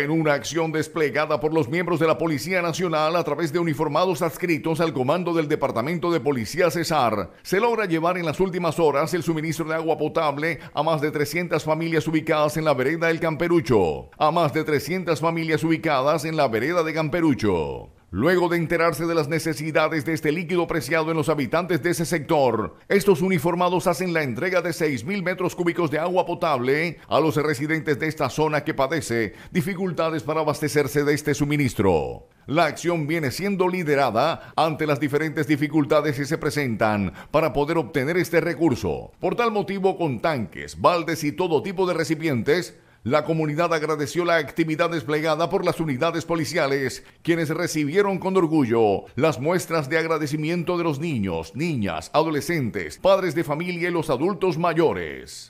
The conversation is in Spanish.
en una acción desplegada por los miembros de la Policía Nacional a través de uniformados adscritos al comando del Departamento de Policía Cesar. Se logra llevar en las últimas horas el suministro de agua potable a más de 300 familias ubicadas en la vereda del Camperucho. A más de 300 familias ubicadas en la vereda de Camperucho. Luego de enterarse de las necesidades de este líquido preciado en los habitantes de ese sector, estos uniformados hacen la entrega de 6.000 metros cúbicos de agua potable a los residentes de esta zona que padece dificultades para abastecerse de este suministro. La acción viene siendo liderada ante las diferentes dificultades que se presentan para poder obtener este recurso. Por tal motivo, con tanques, baldes y todo tipo de recipientes, la comunidad agradeció la actividad desplegada por las unidades policiales, quienes recibieron con orgullo las muestras de agradecimiento de los niños, niñas, adolescentes, padres de familia y los adultos mayores.